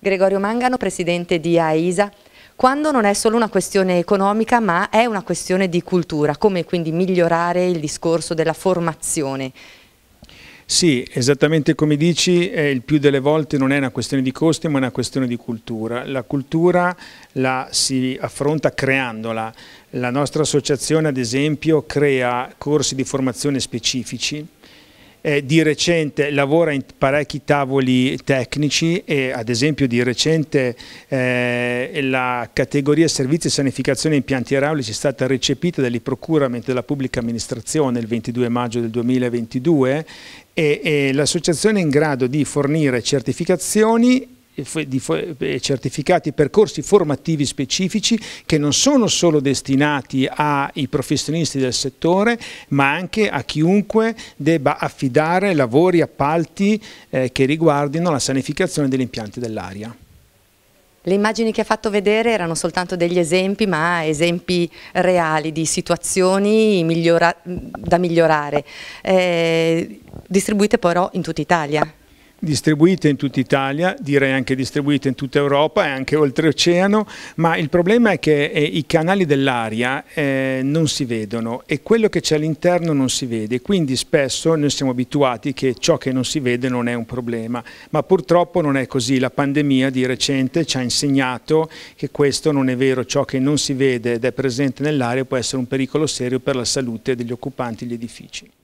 Gregorio Mangano, presidente di AISA, quando non è solo una questione economica ma è una questione di cultura, come quindi migliorare il discorso della formazione sì, esattamente come dici, eh, il più delle volte non è una questione di costi ma è una questione di cultura. La cultura la si affronta creandola. La nostra associazione ad esempio crea corsi di formazione specifici eh, di recente lavora in parecchi tavoli tecnici e ad esempio di recente eh, la categoria servizi, sanificazione e impianti idraulici è stata recepita dall'Iprocurament della pubblica amministrazione il 22 maggio del 2022 e, e l'associazione è in grado di fornire certificazioni certificati percorsi formativi specifici che non sono solo destinati ai professionisti del settore ma anche a chiunque debba affidare lavori, appalti eh, che riguardino la sanificazione degli impianti dell'aria. Le immagini che ha fatto vedere erano soltanto degli esempi, ma esempi reali di situazioni migliora da migliorare, eh, distribuite però in tutta Italia distribuite in tutta Italia, direi anche distribuite in tutta Europa e anche oltreoceano, ma il problema è che eh, i canali dell'aria eh, non si vedono e quello che c'è all'interno non si vede, quindi spesso noi siamo abituati che ciò che non si vede non è un problema, ma purtroppo non è così, la pandemia di recente ci ha insegnato che questo non è vero, ciò che non si vede ed è presente nell'aria può essere un pericolo serio per la salute degli occupanti degli edifici.